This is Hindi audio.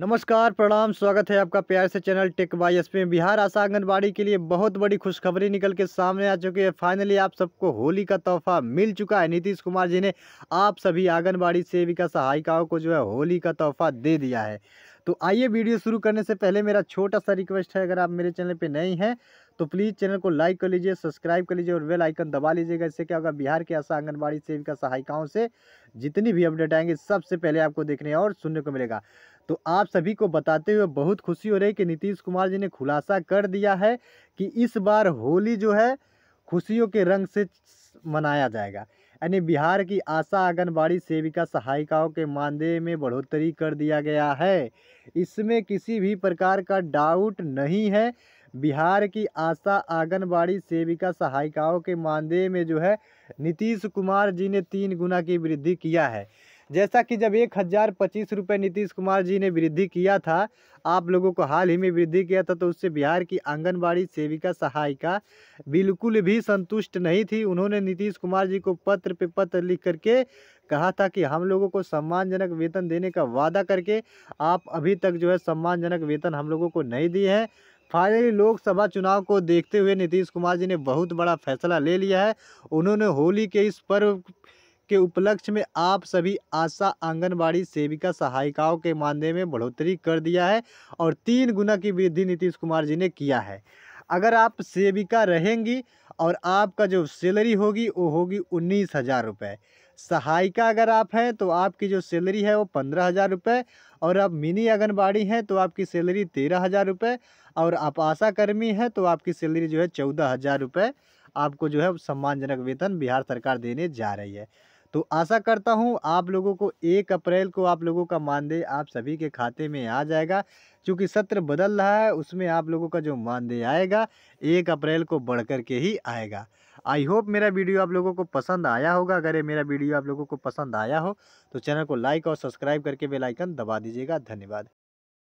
नमस्कार प्रणाम स्वागत है आपका प्यार से चैनल टेक बाई एस में बिहार आशा आंगनबाड़ी के लिए बहुत बड़ी खुशखबरी निकल के सामने आ चुकी है फाइनली आप सबको होली का तोहफा मिल चुका है नीतीश कुमार जी ने आप सभी आंगनबाड़ी सेविका सहायिकाओं को जो है होली का तोहफा दे दिया है तो आइए वीडियो शुरू करने से पहले मेरा छोटा सा रिक्वेस्ट है अगर आप मेरे चैनल पर नहीं हैं तो प्लीज़ चैनल को लाइक कर लीजिए सब्सक्राइब कर लीजिए और वेल आइकन दबा लीजिएगा इससे क्या होगा बिहार के आशा आंगनबाड़ी सेविका सहायिकाओं से जितनी भी अपडेट आएंगे सबसे पहले आपको देखने और सुनने को मिलेगा तो आप सभी को बताते हुए बहुत खुशी हो रही है कि नीतीश कुमार जी ने खुलासा कर दिया है कि इस बार होली जो है खुशियों के रंग से मनाया जाएगा यानी बिहार की आशा आंगनबाड़ी सेविका सहायिकाओं के मानदेय में बढ़ोतरी कर दिया गया है इसमें किसी भी प्रकार का डाउट नहीं है बिहार की आशा आंगनबाड़ी सेविका सहायिकाओं के मानदेय में जो है नीतीश कुमार जी ने तीन गुना की वृद्धि किया है जैसा कि जब एक हज़ार पच्चीस रुपये नीतीश कुमार जी ने वृद्धि किया था आप लोगों को हाल ही में वृद्धि किया था तो उससे बिहार की आंगनबाड़ी सेविका सहायिका बिल्कुल भी संतुष्ट नहीं थी उन्होंने नीतीश कुमार जी को पत्र पे पत्र लिख करके कहा था कि हम लोगों को सम्मानजनक वेतन देने का वादा करके आप अभी तक जो है सम्मानजनक वेतन हम लोगों को नहीं दिए हैं फाइनली लोकसभा चुनाव को देखते हुए नीतीश कुमार जी ने बहुत बड़ा फैसला ले लिया है उन्होंने होली के इस पर्व के उपलक्ष्य में आप सभी आशा आंगनबाड़ी सेविका सहायिकाओं के मानदेय में बढ़ोतरी कर दिया है और तीन गुना की वृद्धि नीतीश कुमार जी ने किया है अगर आप सेविका रहेंगी और आपका जो सैलरी होगी वो होगी उन्नीस हज़ार रुपये सहायिका अगर आप हैं तो आपकी जो सैलरी है वो पंद्रह हज़ार रुपये और आप मिनी आंगनबाड़ी हैं तो आपकी सैलरी तेरह हज़ार रुपये और आप आशाकर्मी हैं तो आपकी सैलरी जो है चौदह हज़ार रुपये आपको जो है सम्मानजनक वेतन बिहार सरकार देने जा रही है तो आशा करता हूँ आप लोगों को एक अप्रैल को आप लोगों का मानदेय आप सभी के खाते में आ जाएगा क्योंकि सत्र बदल रहा है उसमें आप लोगों का जो मानदेय आएगा एक अप्रैल को बढ़ कर के ही आएगा आई होप मेरा वीडियो आप लोगों को पसंद आया होगा अगर ये मेरा वीडियो आप लोगों को पसंद आया हो तो चैनल को लाइक और सब्सक्राइब करके बेलाइकन दबा दीजिएगा धन्यवाद